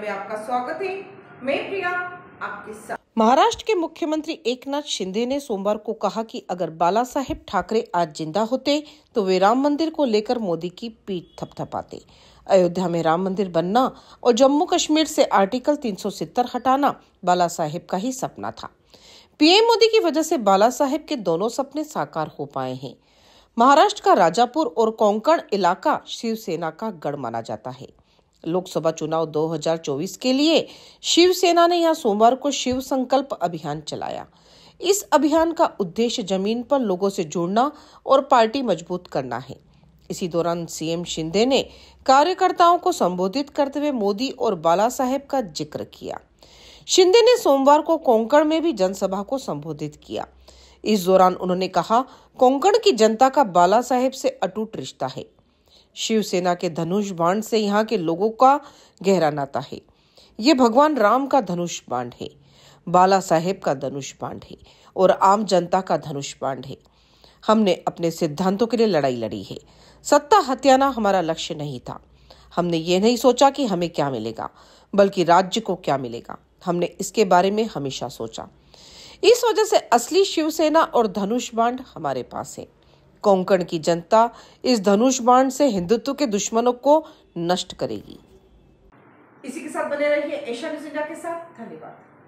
में आपका स्वागत है मैं प्रिया आपके साथ महाराष्ट्र के मुख्यमंत्री एकनाथ शिंदे ने सोमवार को कहा कि अगर बाला साहेब ठाकरे आज जिंदा होते तो वे राम मंदिर को लेकर मोदी की पीठ थपथपाते अयोध्या में राम मंदिर बनना और जम्मू कश्मीर से आर्टिकल 370 हटाना बाला साहेब का ही सपना था पीएम मोदी की वजह से बाला साहेब के दोनों सपने साकार हो पाए हैं महाराष्ट्र का राजापुर और कोंकण इलाका शिवसेना का गढ़ माना जाता है लोकसभा चुनाव 2024 के लिए शिवसेना ने यहां सोमवार को शिव संकल्प अभियान चलाया इस अभियान का उद्देश्य जमीन पर लोगों से जुड़ना और पार्टी मजबूत करना है इसी दौरान सीएम शिंदे ने कार्यकर्ताओं को संबोधित करते हुए मोदी और बाला साहेब का जिक्र किया शिंदे ने सोमवार को कोंकण में भी जनसभा को संबोधित किया इस दौरान उन्होंने कहा कोंकण की जनता का बाला साहेब से अटूट रिश्ता है शिवसेना के धनुष बाण से यहाँ के लोगों का गहरा नाता है ये भगवान राम का धनुष बाण है बाला साहेब का धनुष बाण है और आम जनता का धनुष बाण है हमने अपने सिद्धांतों के लिए लड़ाई लड़ी है सत्ता हत्याना हमारा लक्ष्य नहीं था हमने ये नहीं सोचा कि हमें क्या मिलेगा बल्कि राज्य को क्या मिलेगा हमने इसके बारे में हमेशा सोचा इस वजह से असली शिवसेना और धनुष बाण हमारे पास है कोंकण की जनता इस धनुष बाण से हिंदुत्व के दुश्मनों को नष्ट करेगी इसी के साथ बने रहिए एशिया न्यूज इंडिया के साथ धन्यवाद